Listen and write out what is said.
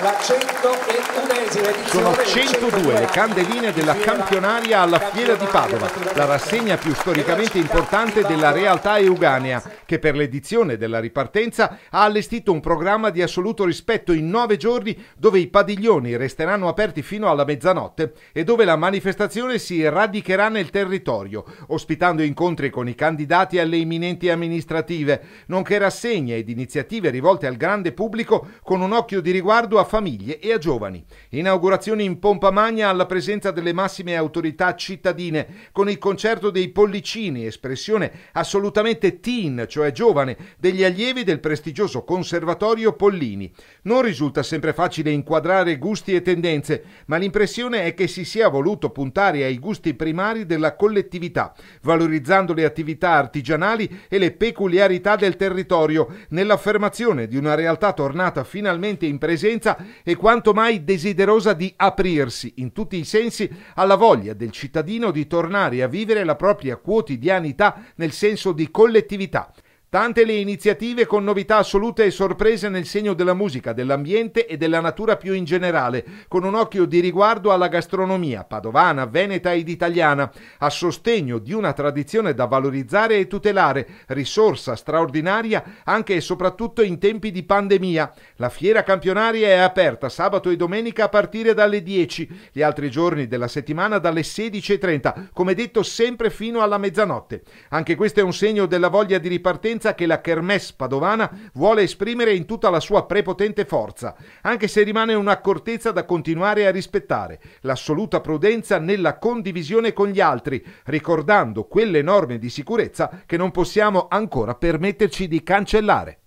la 101esima edizione. Sono 102 le candeline della campionaria alla Fiera di Padova, la rassegna più storicamente importante della realtà euganea che per l'edizione della ripartenza ha allestito un programma di assoluto rispetto in nove giorni dove i padiglioni resteranno aperti fino alla mezzanotte e dove la manifestazione si radicherà nel territorio, ospitando incontri con i candidati alle imminenti amministrative, nonché rassegne ed iniziative rivolte al grande pubblico con un occhio di riguardo a famiglie e a giovani. Inaugurazioni in pompa magna alla presenza delle massime autorità cittadine, con il concerto dei pollicini, espressione assolutamente teen, cioè cioè giovane, degli allievi del prestigioso Conservatorio Pollini. Non risulta sempre facile inquadrare gusti e tendenze, ma l'impressione è che si sia voluto puntare ai gusti primari della collettività, valorizzando le attività artigianali e le peculiarità del territorio, nell'affermazione di una realtà tornata finalmente in presenza e quanto mai desiderosa di aprirsi in tutti i sensi alla voglia del cittadino di tornare a vivere la propria quotidianità nel senso di collettività. Tante le iniziative con novità assolute e sorprese nel segno della musica, dell'ambiente e della natura più in generale, con un occhio di riguardo alla gastronomia padovana, veneta ed italiana, a sostegno di una tradizione da valorizzare e tutelare, risorsa straordinaria anche e soprattutto in tempi di pandemia. La fiera campionaria è aperta sabato e domenica a partire dalle 10, gli altri giorni della settimana dalle 16.30, come detto sempre fino alla mezzanotte. Anche questo è un segno della voglia di ripartenza violenza che la Kermesse padovana vuole esprimere in tutta la sua prepotente forza, anche se rimane un'accortezza da continuare a rispettare, l'assoluta prudenza nella condivisione con gli altri, ricordando quelle norme di sicurezza che non possiamo ancora permetterci di cancellare.